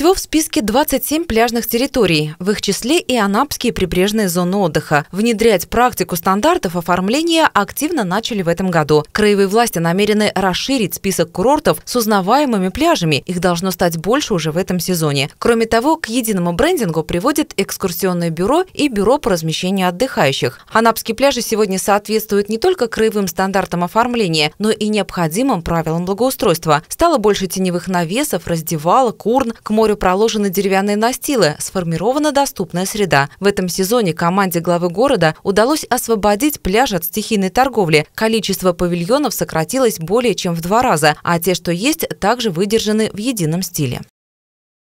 Всего в списке 27 пляжных территорий, в их числе и анапские прибрежные зоны отдыха. Внедрять практику стандартов оформления активно начали в этом году. Краевые власти намерены расширить список курортов с узнаваемыми пляжами. Их должно стать больше уже в этом сезоне. Кроме того, к единому брендингу приводит экскурсионное бюро и бюро по размещению отдыхающих. Анапские пляжи сегодня соответствуют не только краевым стандартам оформления, но и необходимым правилам благоустройства. Стало больше теневых навесов, раздевалок, курн к морю морю проложены деревянные настилы, сформирована доступная среда. В этом сезоне команде главы города удалось освободить пляж от стихийной торговли. Количество павильонов сократилось более чем в два раза, а те, что есть, также выдержаны в едином стиле.